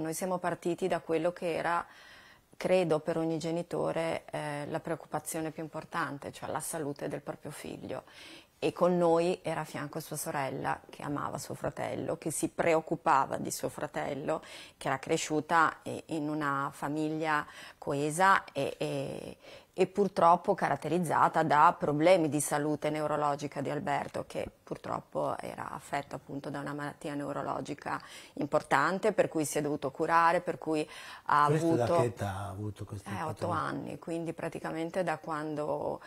Noi siamo partiti da quello che era, credo per ogni genitore, eh, la preoccupazione più importante, cioè la salute del proprio figlio. E con noi era a fianco sua sorella che amava suo fratello, che si preoccupava di suo fratello, che era cresciuta eh, in una famiglia coesa e, e e purtroppo caratterizzata da problemi di salute neurologica di Alberto che purtroppo era affetto appunto da una malattia neurologica importante per cui si è dovuto curare, per cui ha Questo avuto... Da che età ha avuto questa eh, otto anni, quindi praticamente da quando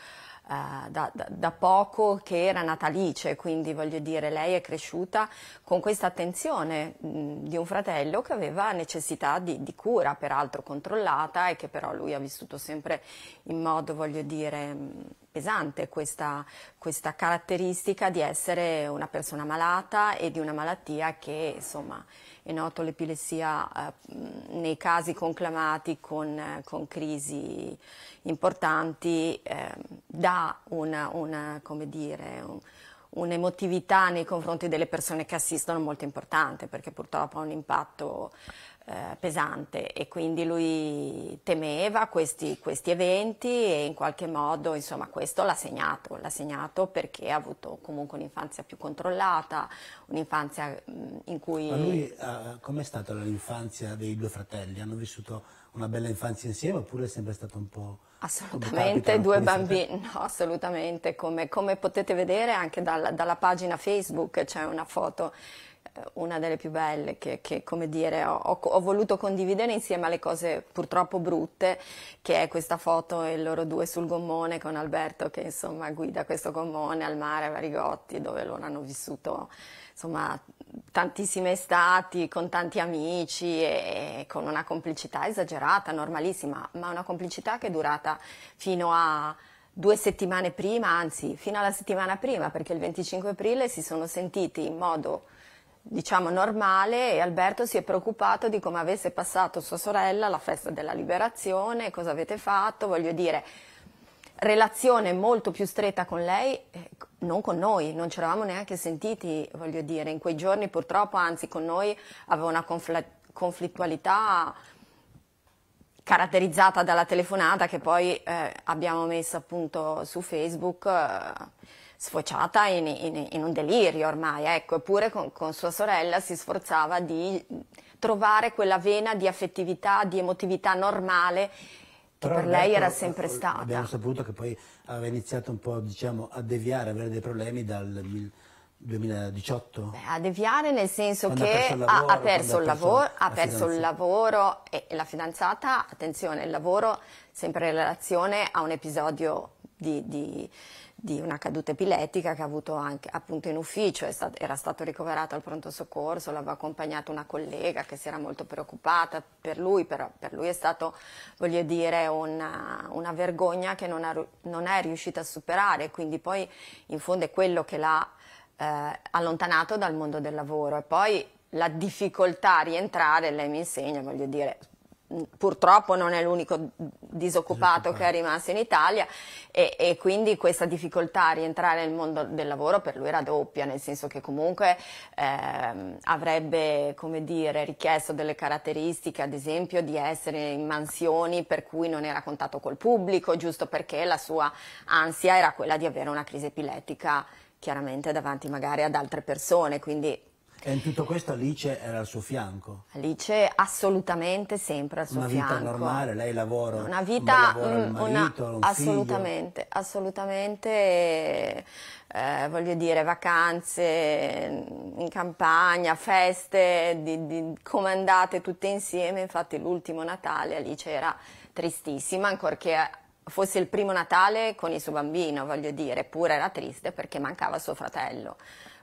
uh, da, da, da, poco che era natalice, quindi voglio dire lei è cresciuta con questa attenzione mh, di un fratello che aveva necessità di, di, cura, peraltro controllata e che però lui ha vissuto sempre in modo, voglio dire... Mh, pesante questa, questa, caratteristica di essere una persona malata e di una malattia che insomma è noto l'epilessia eh, nei casi conclamati con, con crisi importanti eh, dà una, una, come dire, un, un'emotività nei confronti delle persone che assistono molto importante perché purtroppo ha un impatto eh, pesante e quindi lui temeva questi, questi, eventi e in qualche modo insomma, questo l'ha segnato, l'ha segnato perché ha avuto comunque un'infanzia più controllata, un'infanzia in cui... Ma lui, eh, com'è stata l'infanzia dei due fratelli? Hanno vissuto una bella infanzia insieme oppure è sempre stato un po'... Assolutamente, due bambini, no, assolutamente, come, come, potete vedere anche dal, dalla pagina Facebook c'è una foto eh, una delle più belle che, che come dire, ho, ho, voluto condividere insieme alle cose purtroppo brutte, che è questa foto e loro due sul gommone con Alberto che insomma guida questo gommone al mare a Varigotti, dove loro hanno vissuto insomma tantissime estati con tanti amici e, e con una complicità esagerata, normalissima, ma una complicità che è durata fino a due settimane prima, anzi fino alla settimana prima, perché il 25 aprile si sono sentiti in modo diciamo normale e Alberto si è preoccupato di come avesse passato sua sorella la festa della liberazione, cosa avete fatto, voglio dire, relazione molto più stretta con lei, eh, non con noi, non ci eravamo neanche sentiti, voglio dire, in quei giorni purtroppo, anzi con noi aveva una conflittualità caratterizzata dalla telefonata che poi eh, abbiamo messo appunto su Facebook. Eh, sfociata in, in, in un delirio ormai, ecco, eppure con, con sua sorella si sforzava di trovare quella vena di affettività, di emotività normale che Però per lei detto, era sempre eh, stata. Abbiamo saputo che poi aveva iniziato un po' diciamo, a deviare, a avere dei problemi dal 2018? Beh, a deviare nel senso quando che ha perso il lavoro, ha, ha perso, ha perso, il, lavoro, e la fidanzata, attenzione, il lavoro sempre in relazione a un episodio di, di di una caduta epilettica che ha avuto anche appunto in ufficio, stato, era stato ricoverato al pronto soccorso, l'aveva accompagnato una collega che si era molto preoccupata per lui, però per lui è stato, voglio dire, una, una vergogna che non, ha, non è riuscita a superare, quindi poi in fondo è quello che l'ha eh, allontanato dal mondo del lavoro e poi la difficoltà a rientrare, lei mi insegna, voglio dire, Mm, purtroppo non è l'unico disoccupato che è rimasto in Italia e, e, quindi questa difficoltà a rientrare nel mondo del lavoro per lui era doppia, nel senso che comunque eh, avrebbe dire, richiesto delle caratteristiche, ad esempio di essere in mansioni per cui non era contatto col pubblico, giusto perché la sua ansia era quella di avere una crisi epilettica chiaramente davanti magari ad altre persone, quindi e in tutto questo Alice era al suo fianco? Alice assolutamente sempre al suo fianco. Una vita normale, lei lavora, una vita, mm, un lavoro marito, una, un assolutamente, figlio. assolutamente, eh, voglio dire vacanze mm, in campagna, feste di, di, comandate tutte insieme, infatti l'ultimo Natale Alice era tristissima, ancorché fosse il primo Natale con il suo bambino, voglio dire, pure era triste perché mancava suo fratello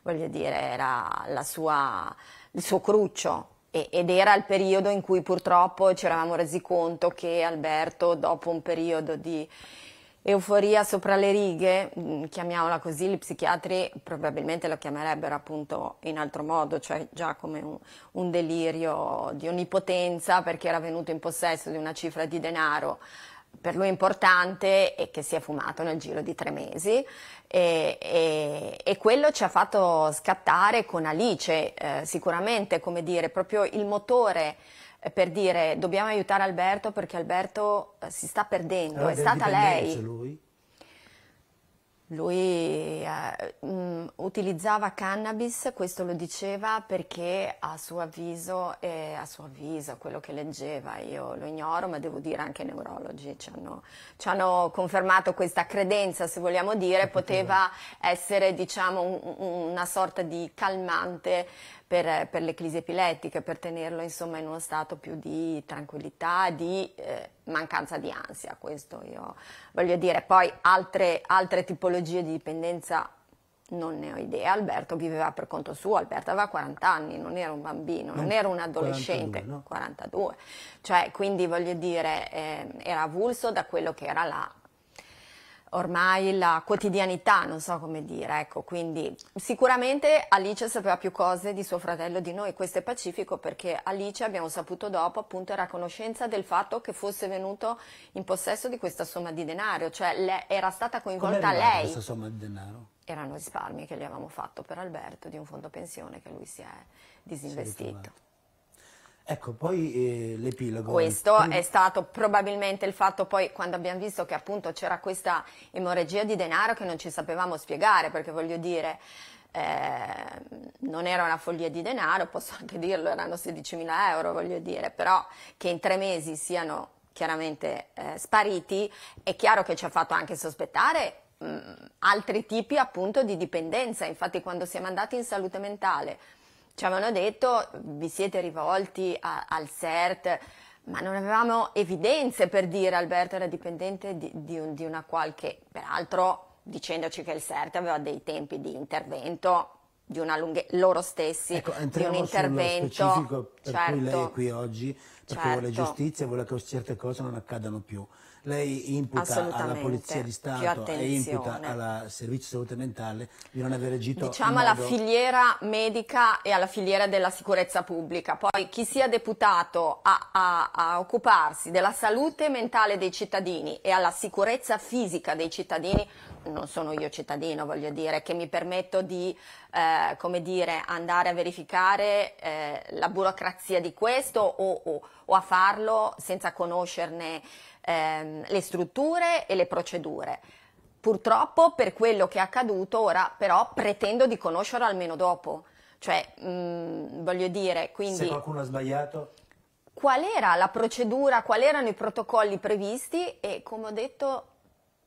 voglio dire, era sua, il suo cruccio ed era il periodo in cui purtroppo ci eravamo resi conto che Alberto, dopo un periodo di euforia sopra le righe, mm, chiamiamola così, gli psichiatri probabilmente lo chiamerebbero appunto in altro modo, cioè già come un, un delirio di onnipotenza perché era venuto in possesso di una cifra di denaro per lui importante e che si è fumato nel giro di tre mesi e, e, e quello ci ha fatto scattare con Alice eh, sicuramente come dire proprio il motore eh, per dire dobbiamo aiutare Alberto perché Alberto eh, si sta perdendo, ah, è stata lei. Lui? Lui eh, mm, utilizzava cannabis, questo lo diceva perché a suo avviso, eh, a suo avviso, quello che leggeva, io lo ignoro, ma devo dire anche i neurologi ci hanno, ci hanno confermato questa credenza, se vogliamo dire, poteva essere diciamo, un, una sorta di calmante per, per le crisi epilettiche, per tenerlo insomma, in uno stato più di tranquillità, di eh, mancanza di ansia, questo io voglio dire. Poi altre, altre tipologie di dipendenza non ne ho idea, Alberto viveva per conto suo, Alberto aveva 40 anni, non era un bambino, non, non era un adolescente, 42, no? 42. Cioè, quindi voglio dire, eh, era avulso da quello che era la ormai la quotidianità, non so come dire, ecco, quindi sicuramente Alice sapeva più cose di suo fratello di noi, questo è pacifico perché Alice, abbiamo saputo dopo, appunto era a conoscenza del fatto che fosse venuto in possesso di questa somma di denaro, cioè le, era stata coinvolta lei. questa somma di denaro? Erano risparmi che gli avevamo fatto per Alberto di un fondo pensione che lui si è disinvestito. Si Ecco, poi eh, l'epilogo. Questo è stato probabilmente il fatto poi quando abbiamo visto che appunto c'era questa emorragia di denaro che non ci sapevamo spiegare, perché voglio dire, eh, non era una follia di denaro, posso anche dirlo, erano 16 mila euro, voglio dire, però che in tre mesi siano chiaramente eh, spariti, è chiaro che ci ha fatto anche sospettare mh, mm, altri tipi appunto di dipendenza, infatti quando siamo andati in salute mentale ci cioè, avevano detto vi siete rivolti a, al CERT, ma non avevamo evidenze per dire Alberto era dipendente di, di, un, di una qualche, peraltro dicendoci che il CERT aveva dei tempi di intervento di una lunghe, loro stessi ecco, di un intervento specifico per certo, cui lei è certo. qui oggi perché certo. vuole giustizia vuole che certe cose non accadano più lei imputa alla Polizia di Stato e imputa al Servizio di Salute Mentale di non aver agito Diciamo alla filiera medica e alla filiera della sicurezza pubblica. Poi chi sia deputato a, a, a occuparsi della salute mentale dei cittadini e alla sicurezza fisica dei cittadini non sono io cittadino, voglio dire, che mi permetto di eh, come dire, andare a verificare eh, la burocrazia di questo o, o, o a farlo senza conoscerne ehm, le strutture e le procedure. Purtroppo per quello che è accaduto ora però pretendo di conoscerlo almeno dopo. Cioè, mh, mm, voglio dire, quindi... Se qualcuno ha sbagliato? Qual era la procedura, quali erano i protocolli previsti e come ho detto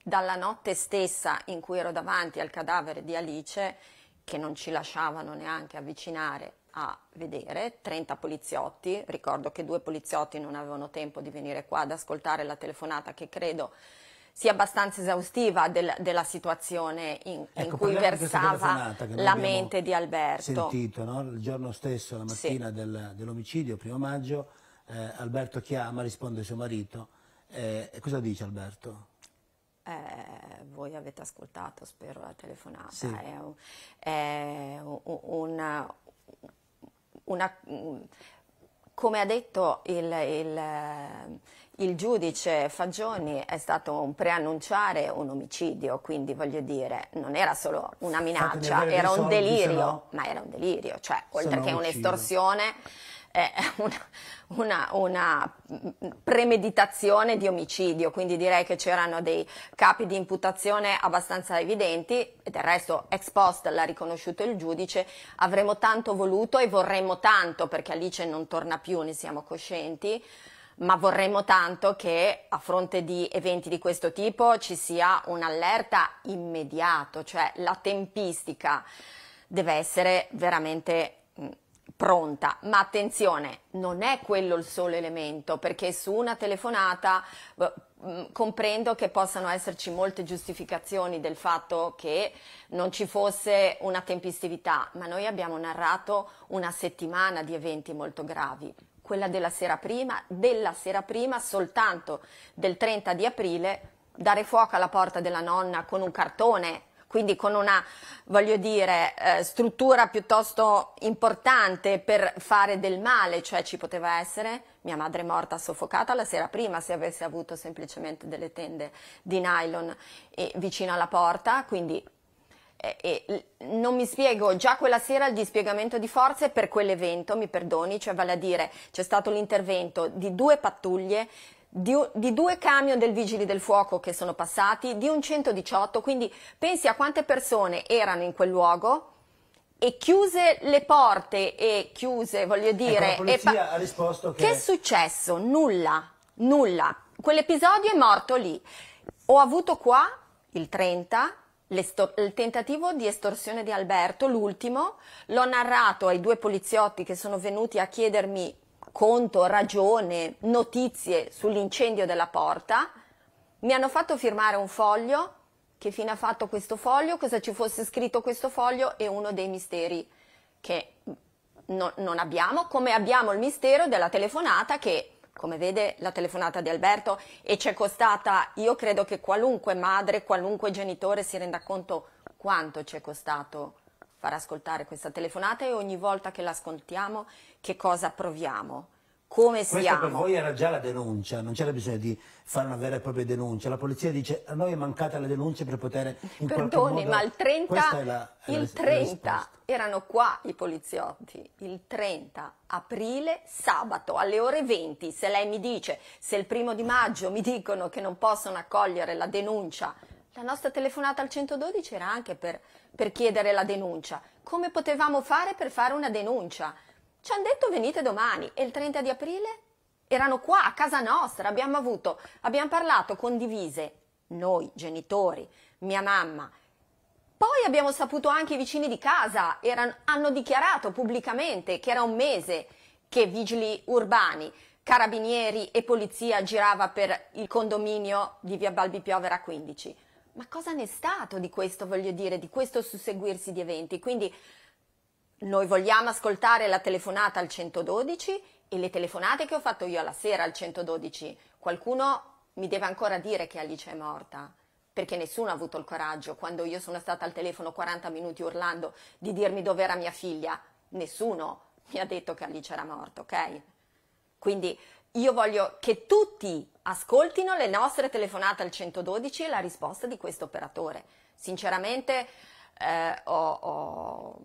dalla notte stessa in cui ero davanti al cadavere di Alice, che non ci lasciavano neanche avvicinare a vedere, 30 poliziotti, ricordo che due poliziotti non avevano tempo di venire qua ad ascoltare la telefonata che credo sia abbastanza esaustiva del, della situazione in, ecco, in cui versava la mente di Alberto. Sentito, no? il giorno stesso, la mattina sì. del, dell'omicidio, primo maggio, eh, Alberto chiama, risponde suo marito. Eh, e cosa dice Alberto? Eh, voi avete ascoltato, spero, la telefonata. Sì. È, è un, un, una, come ha detto il, il, il, giudice Fagioni, è stato un preannunciare un omicidio, quindi voglio dire, non era solo una minaccia, era un delirio, no, ma era un delirio, cioè oltre che un'estorsione eh, una, una, una, premeditazione di omicidio, quindi direi che c'erano dei capi di imputazione abbastanza evidenti e del resto ex post l'ha riconosciuto il giudice, avremmo tanto voluto e vorremmo tanto, perché Alice non torna più, ne siamo coscienti, ma vorremmo tanto che a fronte di eventi di questo tipo ci sia un'allerta immediato, cioè la tempistica deve essere veramente pronta, ma attenzione, non è quello il solo elemento, perché su una telefonata mm, comprendo che possano esserci molte giustificazioni del fatto che non ci fosse una tempestività, ma noi abbiamo narrato una settimana di eventi molto gravi, quella della sera prima, della sera prima soltanto del 30 di aprile, dare fuoco alla porta della nonna con un cartone quindi con una voglio dire, eh, struttura piuttosto importante per fare del male, cioè ci poteva essere mia madre morta soffocata la sera prima se avesse avuto semplicemente delle tende di nylon eh, vicino alla porta, quindi eh, non mi spiego, già quella sera il dispiegamento di forze per quell'evento, mi perdoni, cioè vale a dire c'è stato l'intervento di due pattuglie di, di, due camion del Vigili del Fuoco che sono passati, di un 118, quindi pensi a quante persone erano in quel luogo e chiuse le porte e chiuse, voglio dire... Ecco, la polizia ha risposto che... Che è successo? Nulla, nulla. Quell'episodio è morto lì. Ho avuto qua, il 30, il tentativo di estorsione di Alberto, l'ultimo, l'ho narrato ai due poliziotti che sono venuti a chiedermi conto, ragione, notizie sull'incendio della porta, mi hanno fatto firmare un foglio, che fine ha fatto questo foglio, cosa ci fosse scritto questo foglio è uno dei misteri che no, non abbiamo, come abbiamo il mistero della telefonata che, come vede, la telefonata di Alberto e ci è costata, io credo che qualunque madre, qualunque genitore si renda conto quanto ci è costato far ascoltare questa telefonata e ogni volta che l'ascoltiamo che cosa proviamo. Come Questa siamo? per voi era già la denuncia, non c'era bisogno di fare una vera e propria denuncia. La polizia dice a noi è mancata la denuncia per poter in Perdoni, modo... ma il 30, la, il 30 erano qua i poliziotti, il 30 aprile, sabato alle ore 20. Se lei mi dice, se il primo di maggio mi dicono che non possono accogliere la denuncia, la nostra telefonata al 112 era anche per per chiedere la denuncia. Come potevamo fare per fare una denuncia? Ci hanno detto venite domani e il 30 di aprile? Erano qua a casa nostra, abbiamo avuto, abbiamo parlato, condivise, noi genitori, mia mamma. Poi abbiamo saputo anche i vicini di casa, erano, hanno dichiarato pubblicamente che era un mese che vigili urbani, carabinieri e polizia girava per il condominio di via Balbi Piovera 15 ma cosa ne è stato di questo, voglio dire, di questo susseguirsi di eventi? Quindi noi vogliamo ascoltare la telefonata al 112 e le telefonate che ho fatto io alla sera al 112. Qualcuno mi deve ancora dire che Alice è morta, perché nessuno ha avuto il coraggio, quando io sono stata al telefono 40 minuti urlando, di dirmi dove era mia figlia. Nessuno mi ha detto che Alice era morta, ok? Quindi io voglio che tutti ascoltino le nostre telefonate al 112 e la risposta di questo operatore. Sinceramente, eh, ho, ho,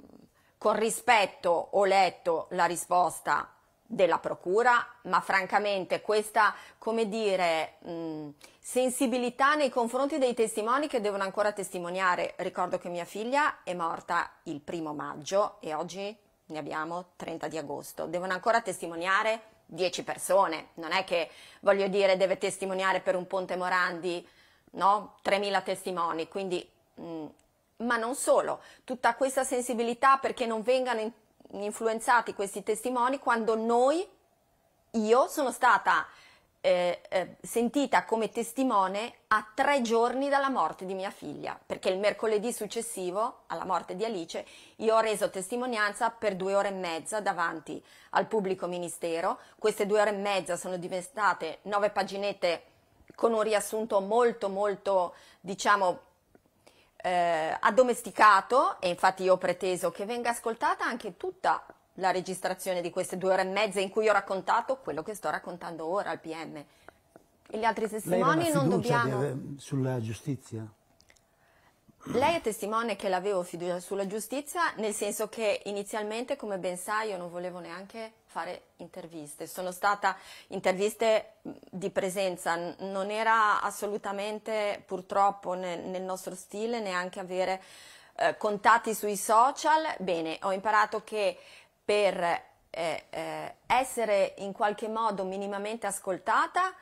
con rispetto ho letto la risposta della Procura, ma francamente questa, come dire, mh, mm, sensibilità nei confronti dei testimoni che devono ancora testimoniare. Ricordo che mia figlia è morta il primo maggio e oggi ne abbiamo 30 di agosto. Devono ancora testimoniare 10 persone, non è che voglio dire deve testimoniare per un Ponte Morandi, no? 3.000 testimoni, quindi, mh, mm, ma non solo, tutta questa sensibilità perché non vengano in, influenzati questi testimoni quando noi, io sono stata eh, eh, sentita come testimone a tre giorni dalla morte di mia figlia, perché il mercoledì successivo alla morte di Alice io ho reso testimonianza per due ore e mezza davanti al pubblico ministero. Queste due ore e mezza sono diventate nove paginette con un riassunto molto molto diciamo eh, addomesticato e infatti io ho preteso che venga ascoltata anche tutta la registrazione di queste due ore e mezza in cui ho raccontato quello che sto raccontando ora al PM. E gli altri testimoni non dobbiamo... Avere, sulla giustizia? Lei è testimone che l'avevo fiducia sulla giustizia, nel senso che inizialmente, come ben sa, io non volevo neanche fare interviste. Sono stata interviste mm, di presenza, non era assolutamente purtroppo nel nostro stile neanche avere eh, contatti sui social. Bene, ho imparato che per eh, eh, essere in qualche modo minimamente ascoltata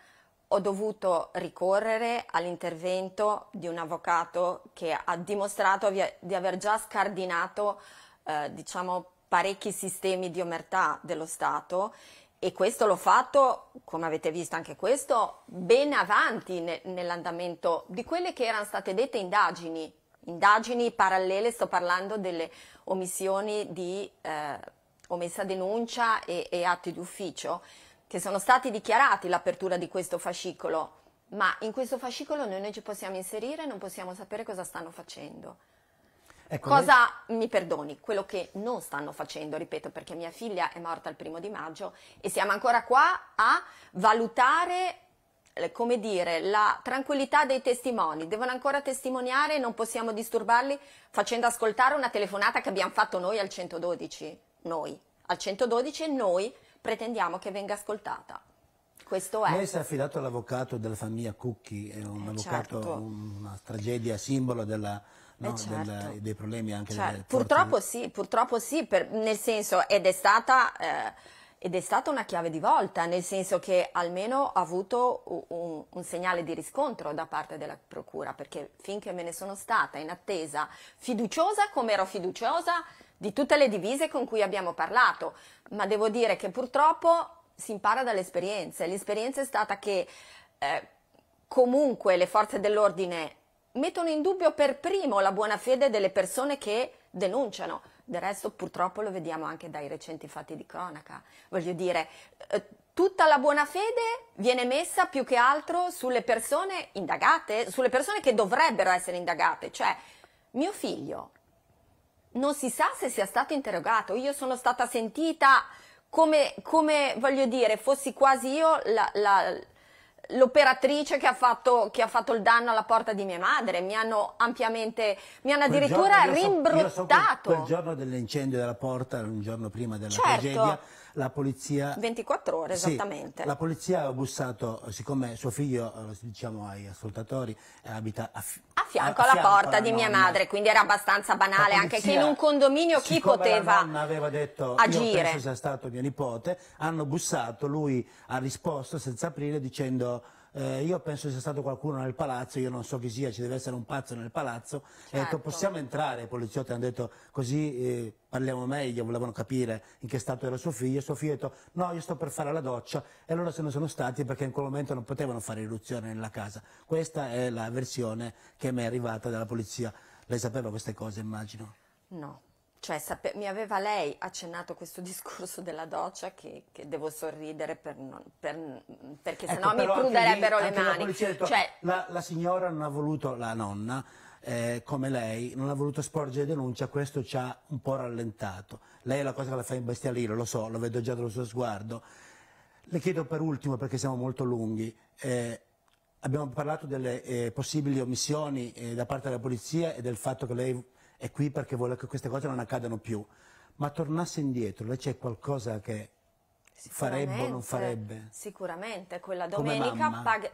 ho dovuto ricorrere all'intervento di un avvocato che ha dimostrato di aver già scardinato eh, diciamo, parecchi sistemi di omertà dello Stato e questo l'ho fatto, come avete visto anche questo, ben avanti ne, nell'andamento di quelle che erano state dette indagini, indagini parallele, sto parlando delle omissioni di eh, omessa denuncia e, e atti d'ufficio, che sono stati dichiarati l'apertura di questo fascicolo, ma in questo fascicolo noi non ci possiamo inserire, non possiamo sapere cosa stanno facendo. Ecco, cosa, lei... mi perdoni, quello che non stanno facendo, ripeto, perché mia figlia è morta il primo di maggio e siamo ancora qua a valutare, eh, come dire, la tranquillità dei testimoni. Devono ancora testimoniare e non possiamo disturbarli facendo ascoltare una telefonata che abbiamo fatto noi al 112 noi, al 112 noi pretendiamo che venga ascoltata. Questo è. Lei si è affidato all'avvocato della famiglia Cucchi, è un eh, avvocato, certo. una tragedia simbolo della, no, eh certo. della, dei problemi anche certo. delle purtroppo sì, purtroppo sì, per, nel senso, ed è stata... Eh, ed è stata una chiave di volta, nel senso che almeno ha avuto un, un, segnale di riscontro da parte della Procura, perché finché me ne sono stata in attesa, fiduciosa come ero fiduciosa, di tutte le divise con cui abbiamo parlato, ma devo dire che purtroppo si impara dalle esperienze. L'esperienza è stata che eh, comunque le forze dell'ordine mettono in dubbio per primo la buona fede delle persone che denunciano. Del resto purtroppo lo vediamo anche dai recenti fatti di cronaca. Voglio dire, eh, tutta la buona fede viene messa più che altro sulle persone indagate, sulle persone che dovrebbero essere indagate. Cioè, mio figlio non si sa se sia stato interrogato. Io sono stata sentita come, come voglio dire, fossi quasi io la, la, l'operatrice che ha, fatto, che ha, fatto, il danno alla porta di mia madre. Mi hanno ampiamente, mi hanno addirittura rimbrottato. So, so quel, quel giorno dell'incendio della porta, un giorno prima della certo. tragedia la polizia... 24 ore sì, esattamente. la polizia ha bussato, siccome suo figlio, eh, diciamo ai ascoltatori, eh, abita a, a fianco alla porta di mia nonna. madre, quindi era abbastanza banale polizia, anche che in un condominio chi poteva la aveva detto, agire. Io penso sia stato mio nipote, hanno bussato, lui ha risposto senza aprire dicendo eh, io penso sia stato qualcuno nel palazzo, io non so chi sia, ci deve essere un pazzo nel palazzo, certo. e possiamo entrare, i poliziotti hanno detto così eh, parliamo meglio, volevano capire in che stato era suo figlio, suo figlio ha detto no io sto per fare la doccia e loro se ne sono stati perché in quel momento non potevano fare irruzione nella casa. Questa è la versione che mi è arrivata dalla polizia, lei sapeva queste cose immagino? No cioè sape- mi aveva lei accennato questo discorso della doccia che, che devo sorridere per non, per, perché ecco, sennò mi pruderebbero le mani. La, detto, cioè, la, la, signora non ha voluto, la nonna, eh, come lei, non ha voluto sporgere denuncia, questo ci ha un po' rallentato. Lei è la cosa che la fa imbestialire, lo so, lo vedo già dal suo sguardo. Le chiedo per ultimo, perché siamo molto lunghi, eh, abbiamo parlato delle eh, possibili omissioni eh, da parte della polizia e del fatto che lei è qui perché vuole che queste cose non accadano più. Ma tornasse indietro, lei c'è qualcosa che farebbe o non farebbe? Sicuramente, quella domenica come, pag-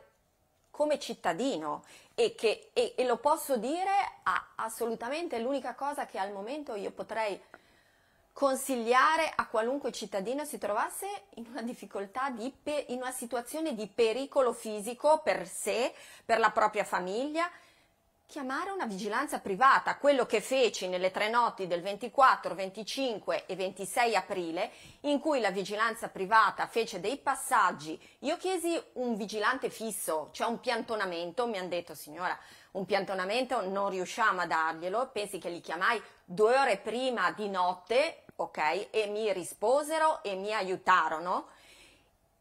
come cittadino e, che, e, e, lo posso dire ah, assolutamente l'unica cosa che al momento io potrei consigliare a qualunque cittadino si trovasse in una difficoltà, di pe- in una situazione di pericolo fisico per sé, per la propria famiglia chiamare una vigilanza privata, quello che feci nelle tre notti del 24, 25 e 26 aprile, in cui la vigilanza privata fece dei passaggi. Io chiesi un vigilante fisso, cioè un piantonamento, mi hanno detto signora, un piantonamento non riusciamo a darglielo, pensi che li chiamai due ore prima di notte, ok? E mi risposero e mi aiutarono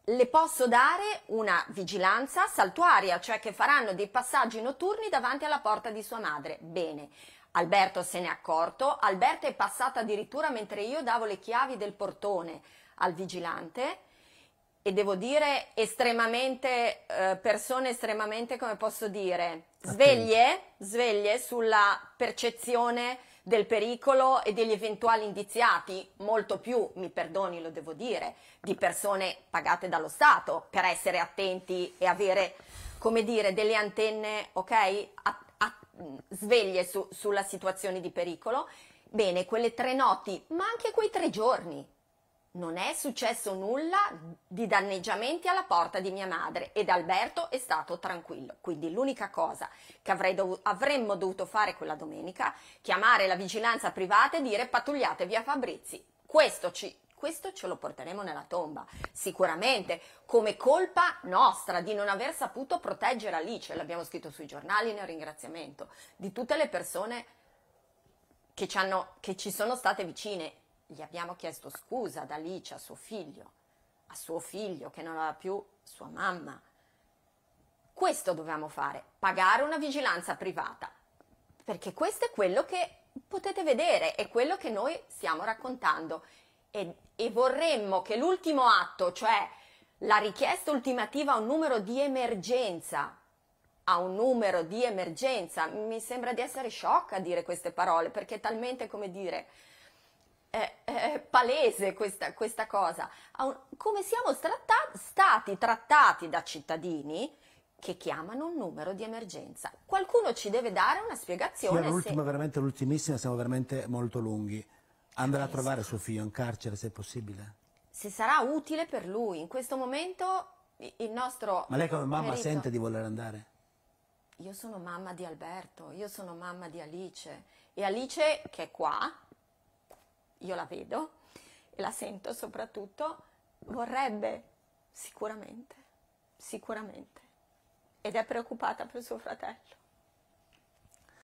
le posso dare una vigilanza saltuaria, cioè che faranno dei passaggi notturni davanti alla porta di sua madre. Bene. Alberto se n'è accorto, Alberto è passata addirittura mentre io davo le chiavi del portone al vigilante e devo dire estremamente eh, persone estremamente come posso dire, sveglie, sveglie sulla percezione del pericolo e degli eventuali indiziati, molto più, mi perdoni lo devo dire, di persone pagate dallo Stato per essere attenti e avere, come dire, delle antenne, ok, a, a, sveglie su, sulla situazione di pericolo. Bene, quelle tre notti, ma anche quei tre giorni, non è successo nulla di danneggiamenti alla porta di mia madre ed Alberto è stato tranquillo. Quindi l'unica cosa che dov- avremmo dovuto fare quella domenica, chiamare la vigilanza privata e dire pattugliate via Fabrizi. Questo, ci, questo ce lo porteremo nella tomba, sicuramente, come colpa nostra di non aver saputo proteggere Alice, l'abbiamo scritto sui giornali nel ringraziamento, di tutte le persone che ci, hanno, che ci sono state vicine gli abbiamo chiesto scusa ad Alice, a suo figlio, a suo figlio che non aveva più sua mamma. Questo dovevamo fare, pagare una vigilanza privata, perché questo è quello che potete vedere, è quello che noi stiamo raccontando e, e vorremmo che l'ultimo atto, cioè la richiesta ultimativa a un numero di emergenza, a un numero di emergenza, mi sembra di essere sciocca a dire queste parole, perché è talmente come dire è, è palese questa, questa cosa, come siamo stratta- stati trattati da cittadini che chiamano un numero di emergenza. Qualcuno ci deve dare una spiegazione. Sì, l'ultima, se... veramente l'ultimissima, siamo veramente molto lunghi. Andrà a trovare suo figlio in carcere se è possibile. Se sarà utile per lui. In questo momento il nostro... Ma lei come mamma merito... sente di voler andare? Io sono mamma di Alberto, io sono mamma di Alice e Alice che è qua io la vedo e la sento soprattutto, vorrebbe sicuramente, sicuramente, ed è preoccupata per suo fratello.